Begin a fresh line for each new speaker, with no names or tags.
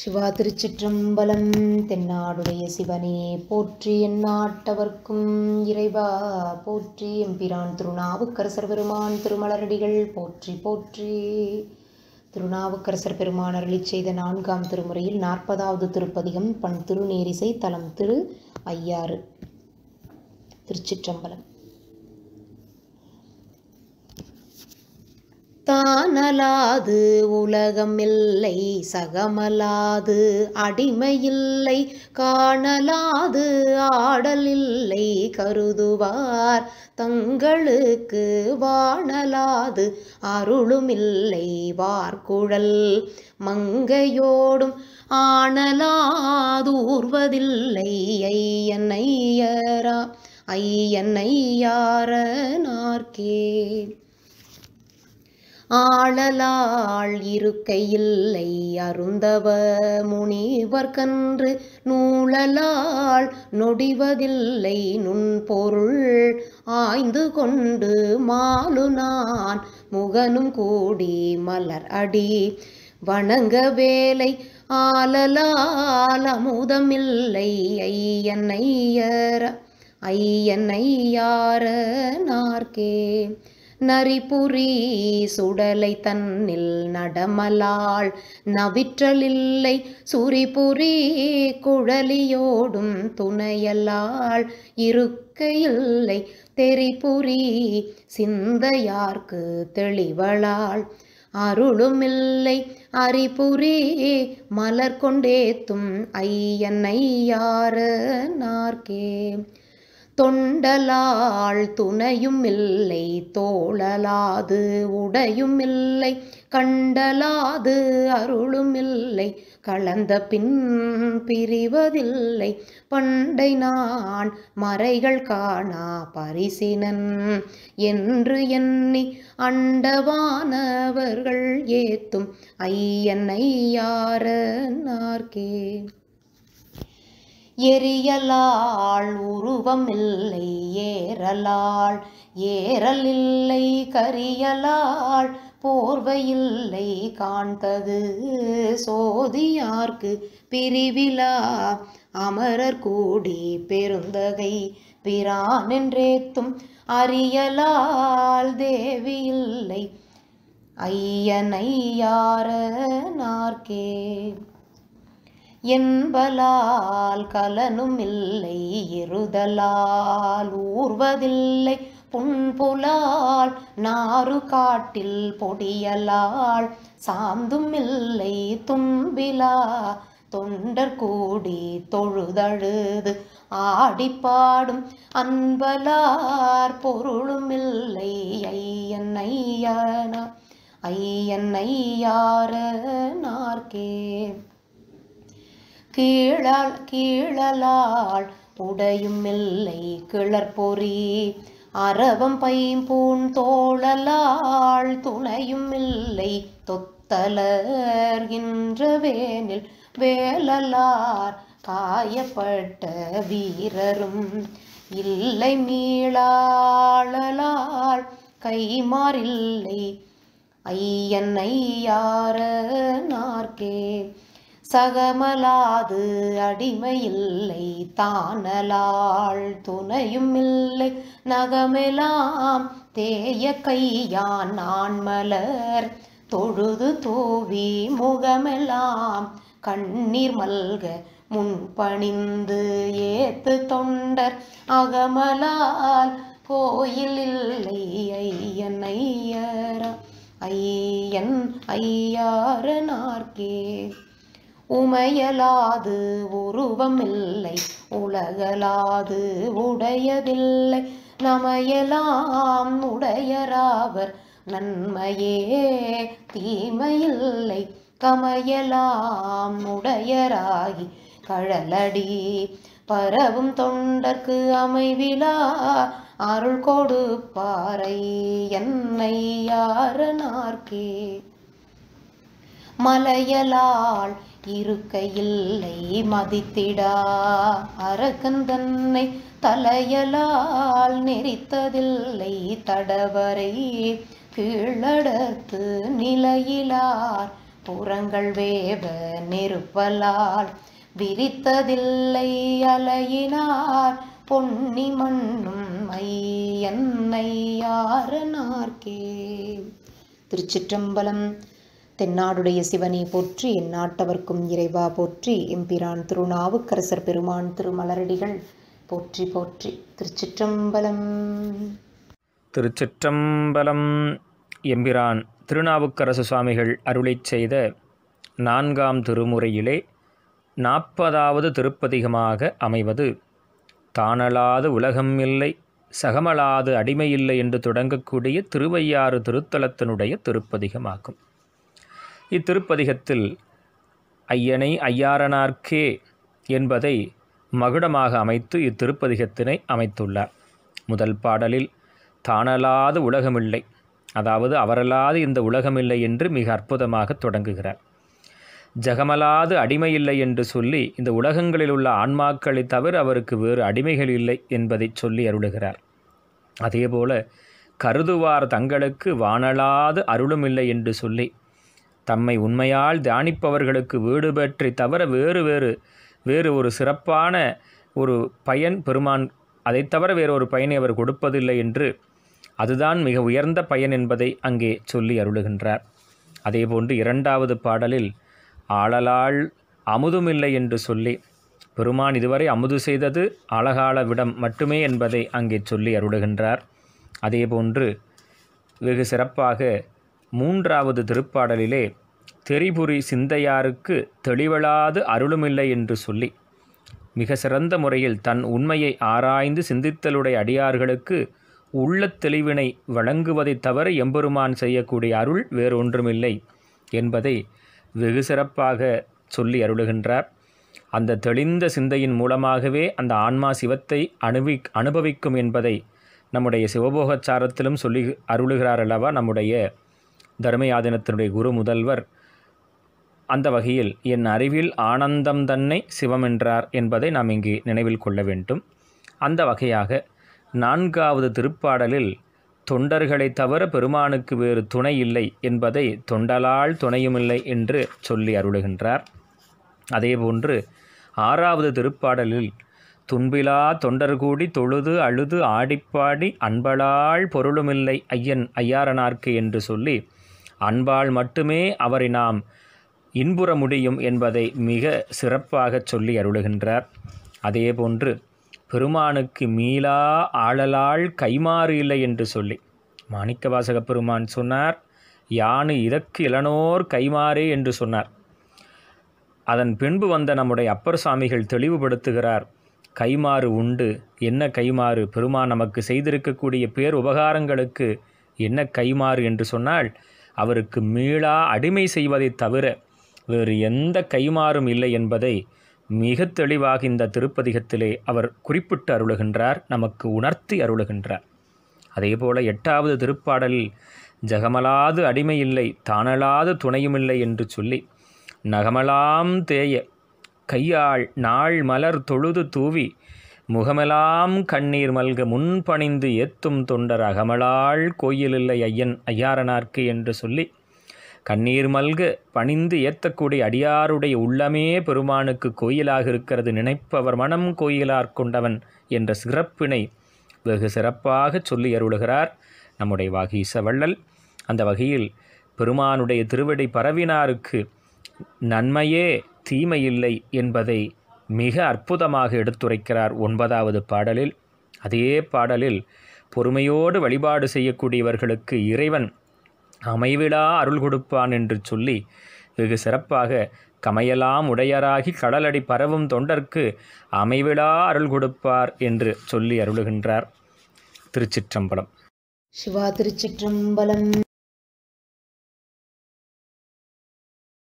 சிவா திருச்சிற்றம்பலம் தென்னாடுடைய சிவனே போற்றி எந்நாட்டவர்க்கும் இறைவா போற்றி எம்பிரான் திருநாவுக்கரசர் பெருமான் திருமலரடிகள் போற்றி போற்றி திருநாவுக்கரசர் பெருமான் அருளி செய்த நான்காம் திருமுறையில் நாற்பதாவது திருப்பதிகம் பண் திருநேரிசை தலம் திரு ஐயாறு திருச்சிற்றம்பலம் தானலாது உலகமில்லை சகமலாது அடிமையில்லை காணலாது ஆடலில்லை கருதுவார் தங்களுக்கு வாணலாது அருளுமில்லை வார்குழல் மங்கையோடும் ஆணலாதூர்வதில்லை ஐயன் ஐயரா ஐயன் ஐயாரனார்கே ஆளலாள் இருக்கையில்லை அருந்தவ முனிவர்கன்று நூலலாள் நொடிவதில்லை நுண்பொருள் ஆய்ந்து கொண்டு மாலு நான் முகனும் கூடி மலர் அடி வணங்க வேலை ஆலலால் அமுதமில்லை ஐயன் ஐயர் ஐயன் ஐயார நரிபுரி சுடலை தன்னில் நடமலாள் நவிற்றலில்லை சுரிபுரி குழலியோடும் துணையலாள் இருக்கையில்லை தெரிபுரி சிந்தையார்க்கு தெளிவளாள் அருளுமில்லை அரிபுரி மலர் கொண்டேத்தும் ஐயன் ஐயாறு நார்க்கே தொண்டலாள் துணையும் இல்லை தோழலாது உடையும் இல்லை கண்டலாது அருளும் இல்லை கலந்த பின் பிரிவதில்லை பண்டை நான் மறைகள் காணா பரிசினன் என்று எண்ணி அண்டவானவர்கள் ஏத்தும் ஐயன் ஐயாரனார்கே எரியலாள் உருவமில்லை ஏறலாள் இல்லை கரியலாள் போர்வையில்லை காண்பது சோதியார்க்கு பிரிவிலா அமரர் கூடி பெருந்தகை பிரானென்றேத்தும் அறியலால் தேவியில்லை ஐயனையார நார்க்கே என்பலால் கலனும் இல்லை இருதலால் ஊர்வதில்லை புன்புலால் நாறு காட்டில் பொடியலால் சாந்தும் இல்லை தும்பிலா தொண்டர் கூடி தொழுதழுது ஆடிப்பாடும் அன்பலார் பொருளும் இல்லை ஐயன் ஐயனா ஐயன் ஐயாறு நார்க்கே கீழல் கீழலால் உடையும் இல்லை கிளர்பொறி அரவம் பைம்பூன் தோழலால் துணையும் இல்லை தொத்தலர்கின்ற வேனில் வேலலார் காயப்பட்ட வீரரும் இல்லை மீளாளலால் கைமாறில்லை ஐயன் ஐயார நார்க்கே சகமலாது அடிமையில்லை தானலாள் துணையும் இல்லை நகமெலாம் தேய கையான் ஆண்மலர் தொழுது தோவி முகமெலாம் கண்ணீர் மல்க முன்பணிந்து ஏத்து தொண்டர் அகமலால் கோயில் இல்லை ஐயன் ஐயரா ஐயன் ஐயாறு நார்க்கே உமையலாது உருவமில்லை உலகலாது உடையதில்லை நமையலாம் உடையராவர் நன்மையே தீமையில்லை கமையலாம் உடையராகி கழலடி பரவும் தொண்டர்க்கு அமைவிலா அருள் கொடுப்பாரை என்னை யாரனார்க்கே மலையலாள் இருக்கையில்லை மதித்திடா அரகன் தன்னை தலையலால் நெறித்ததில்லை தடவரை கீழடத்து நிலையிலார் புறங்கள் வேவ நெருப்பலால் விரித்ததில்லை அலையினார் பொன்னி மண்ணும் மையன்னை யாரனார்கே திருச்சிற்றம்பலம் தென்னாடுடைய சிவனை போற்றி நாட்டவர்க்கும் இறைவா போற்றி எம்பிரான் திருநாவுக்கரசர் பெருமான் திருமலரடிகள் போற்றி போற்றி திருச்சிற்றம்பலம்
திருச்சிற்றம்பலம் எம்பிரான் திருநாவுக்கரசு சுவாமிகள் அருளை செய்த நான்காம் திருமுறையிலே நாற்பதாவது திருப்பதிகமாக அமைவது தானலாது உலகம் இல்லை சகமலாது அடிமையில்லை என்று தொடங்கக்கூடிய திருவையாறு திருத்தலத்தினுடைய திருப்பதிகமாகும் இத்திருப்பதிகத்தில் ஐயனை ஐயாரனார்க்கே என்பதை மகுடமாக அமைத்து இத்திருப்பதிகத்தினை அமைத்துள்ளார் முதல் பாடலில் தானலாது உலகமில்லை அதாவது அவரல்லாது இந்த உலகமில்லை என்று மிக அற்புதமாக தொடங்குகிறார் ஜகமலாது அடிமை இல்லை என்று சொல்லி இந்த உலகங்களில் உள்ள ஆன்மாக்களை தவிர அவருக்கு வேறு அடிமைகள் இல்லை என்பதை சொல்லி அருளுகிறார் அதேபோல கருதுவார் தங்களுக்கு வானலாது அருளும் இல்லை என்று சொல்லி தம்மை உண்மையால் தியானிப்பவர்களுக்கு வீடு பற்றி தவிர வேறு வேறு வேறு ஒரு சிறப்பான ஒரு பயன் பெருமான் அதை தவிர வேறு ஒரு பயனை அவர் கொடுப்பதில்லை என்று அதுதான் மிக உயர்ந்த பயன் என்பதை அங்கே சொல்லி அருளுகின்றார் அதேபோன்று இரண்டாவது பாடலில் ஆளலால் அமுதுமில்லை என்று சொல்லி பெருமான் இதுவரை அமுது செய்தது அழகால விடம் மட்டுமே என்பதை அங்கே சொல்லி அருளுகின்றார் அதேபோன்று வெகு சிறப்பாக மூன்றாவது திருப்பாடலிலே தெரிபுரி சிந்தையாருக்கு தெளிவளாது அருளுமில்லை என்று சொல்லி மிக சிறந்த முறையில் தன் உண்மையை ஆராய்ந்து சிந்தித்தலுடைய அடியார்களுக்கு உள்ள தெளிவினை வழங்குவதைத் தவிர எம்பெருமான் செய்யக்கூடிய அருள் வேறொன்றுமில்லை என்பதை வெகு சிறப்பாக சொல்லி அருளுகின்றார் அந்த தெளிந்த சிந்தையின் மூலமாகவே அந்த ஆன்மா சிவத்தை அணுவி அனுபவிக்கும் என்பதை நம்முடைய சிவபோகச்சாரத்திலும் சொல்லி அருளுகிறார் அல்லவா நம்முடைய தர்மயாதீனத்தினுடைய குரு முதல்வர் அந்த வகையில் என் அறிவில் ஆனந்தம் தன்னை சிவமென்றார் என்பதை நாம் இங்கே நினைவில் கொள்ள வேண்டும் அந்த வகையாக நான்காவது திருப்பாடலில் தொண்டர்களை தவிர பெருமானுக்கு வேறு துணை இல்லை என்பதை தொண்டலால் துணையுமில்லை என்று சொல்லி அருளுகின்றார் அதேபோன்று ஆறாவது திருப்பாடலில் துன்பிலா தொண்டர் கூடி தொழுது அழுது ஆடிப்பாடி அன்பளால் பொருளுமில்லை ஐயன் ஐயாரனார்க்கு என்று சொல்லி அன்பால் மட்டுமே அவரை நாம் இன்புற முடியும் என்பதை மிக சிறப்பாக சொல்லி அருளுகின்றார் அதேபோன்று பெருமானுக்கு மீளா ஆளலால் கைமாறு இல்லை என்று சொல்லி மாணிக்க வாசக பெருமான் சொன்னார் யானு இதற்கு இளனோர் கைமாறே என்று சொன்னார் அதன் பின்பு வந்த நம்முடைய அப்பர் சுவாமிகள் தெளிவுபடுத்துகிறார் கைமாறு உண்டு என்ன கைமாறு பெருமான் நமக்கு செய்திருக்கக்கூடிய பேர் உபகாரங்களுக்கு என்ன கைமாறு என்று சொன்னால் அவருக்கு மீளா அடிமை செய்வதை தவிர வேறு எந்த கைமாறும் இல்லை என்பதை மிக தெளிவாக இந்த திருப்பதிகத்திலே அவர் குறிப்பிட்டு அருளுகின்றார் நமக்கு உணர்த்தி அருளுகின்றார் அதேபோல எட்டாவது திருப்பாடலில் ஜகமலாது அடிமை இல்லை தானலாது துணையுமில்லை என்று சொல்லி நகமலாம் தேய கையாள் நாள் மலர் தொழுது தூவி முகமெலாம் கண்ணீர் மல்க முன்பணிந்து ஏத்தும் தொண்டர் அகமலாள் கோயிலில்லை ஐயன் ஐயாரனார்க்கு என்று சொல்லி கண்ணீர் மல்க பணிந்து ஏத்தக்கூடிய அடியாருடைய உள்ளமே பெருமானுக்கு கோயிலாக இருக்கிறது நினைப்பவர் மனம் கோயிலார் கொண்டவன் என்ற சிறப்பினை வெகு சிறப்பாக சொல்லி அருளுகிறார் நம்முடைய வாகீச வள்ளல் அந்த வகையில் பெருமானுடைய திருவடி பரவினாருக்கு நன்மையே தீமையில்லை என்பதை மிக அற்புதமாக எடுத்துரைக்கிறார் ஒன்பதாவது பாடலில் அதே பாடலில் பொறுமையோடு வழிபாடு செய்யக்கூடியவர்களுக்கு இறைவன் அமைவிழா அருள் கொடுப்பான் என்று சொல்லி வெகு சிறப்பாக கமையலாம் உடையராகி கடலடி பரவும் தொண்டர்க்கு அமைவிடா அருள் கொடுப்பார் என்று சொல்லி அருளுகின்றார் திருச்சிற்றம்பலம்
சிவா திருச்சிற்றம்பலம்